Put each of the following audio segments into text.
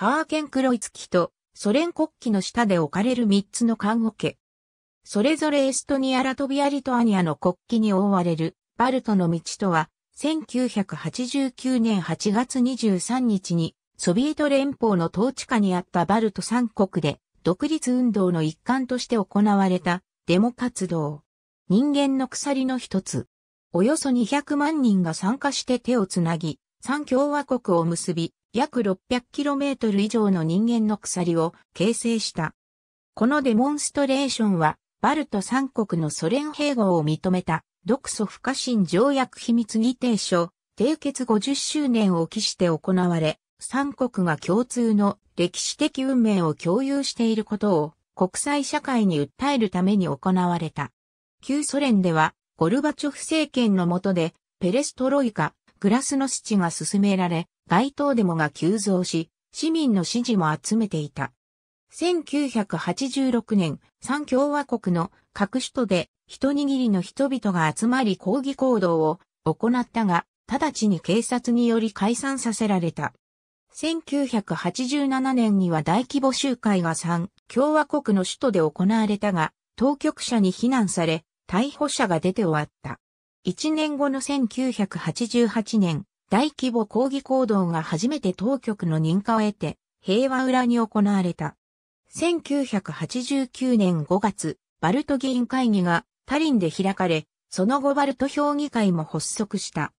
ハーケンクロイツキとソ連国旗の下で置かれる3つの棺桶。それぞれエストニアラトビアリトアニアの国旗に覆われるバルトの道とは、1989年8月23日にソビエト連邦の統治下にあったバルト三国で独立運動の一環として行われたデモ活動。人間の鎖の一つ。およそ200万人が参加して手をつなぎ、三共和国を結び、約 600km 以上の人間の鎖を形成した。このデモンストレーションは、バルト三国のソ連併合を認めた、独ソ不可侵条約秘密議定書、締結50周年を期して行われ、三国が共通の歴史的運命を共有していることを国際社会に訴えるために行われた。旧ソ連ではゴルバチョフ政権の下でペレストロイカ、グラスノスチが進められ、街頭デモが急増し、市民の支持も集めていた。1986年、三共和国の各首都で一握りの人々が集まり抗議行動を行ったが、直ちに警察により解散させられた。1987年には大規模集会が三共和国の首都で行われたが、当局者に非難され、逮捕者が出て終わった。1年後の1988年、大規模抗議行動が初めて当局の認可を得て、平和裏に行われた。1989年5月、バルト議員会議がタリンで開かれ、その後バルト評議会も発足した。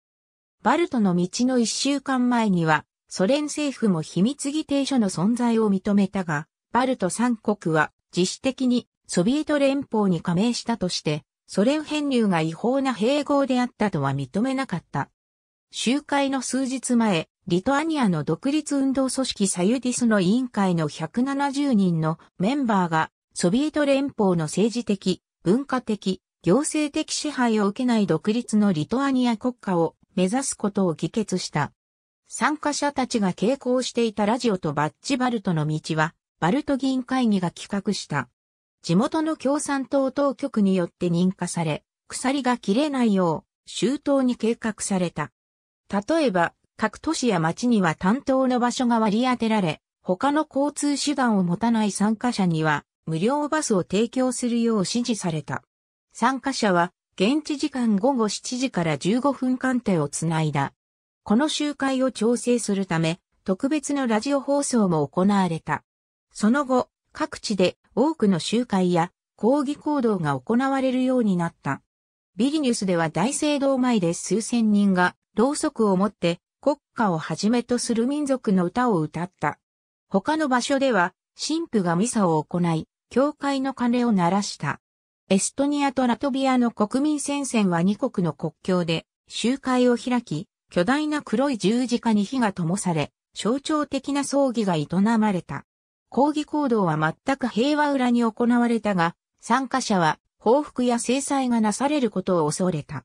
バルトの道の一週間前には、ソ連政府も秘密議定書の存在を認めたが、バルト三国は自主的にソビエト連邦に加盟したとして、ソ連編入が違法な併合であったとは認めなかった。集会の数日前、リトアニアの独立運動組織サユディスの委員会の170人のメンバーが、ソビエト連邦の政治的、文化的、行政的支配を受けない独立のリトアニア国家を目指すことを議決した。参加者たちが傾向していたラジオとバッチバルトの道は、バルト議員会議が企画した。地元の共産党当局によって認可され、鎖が切れないよう、周到に計画された。例えば、各都市や町には担当の場所が割り当てられ、他の交通手段を持たない参加者には、無料バスを提供するよう指示された。参加者は、現地時間午後7時から15分間程をつないだ。この集会を調整するため、特別のラジオ放送も行われた。その後、各地で多くの集会や抗議行動が行われるようになった。ビリニュスでは大聖堂前で数千人がろうそくを持って国歌をはじめとする民族の歌を歌った。他の場所では、神父がミサを行い、教会の鐘を鳴らした。エストニアとラトビアの国民戦線は2国の国境で集会を開き、巨大な黒い十字架に火が灯され、象徴的な葬儀が営まれた。抗議行動は全く平和裏に行われたが、参加者は報復や制裁がなされることを恐れた。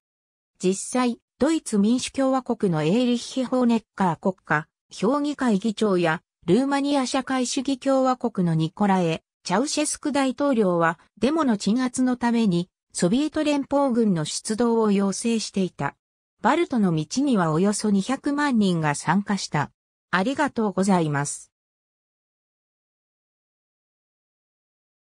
実際、ドイツ民主共和国のエーリッヒ・ホーネッカー国家、評議会議長や、ルーマニア社会主義共和国のニコラエ・チャウシェスク大統領は、デモの鎮圧のために、ソビエト連邦軍の出動を要請していた。バルトの道にはおよそ200万人が参加した。ありがとうございます。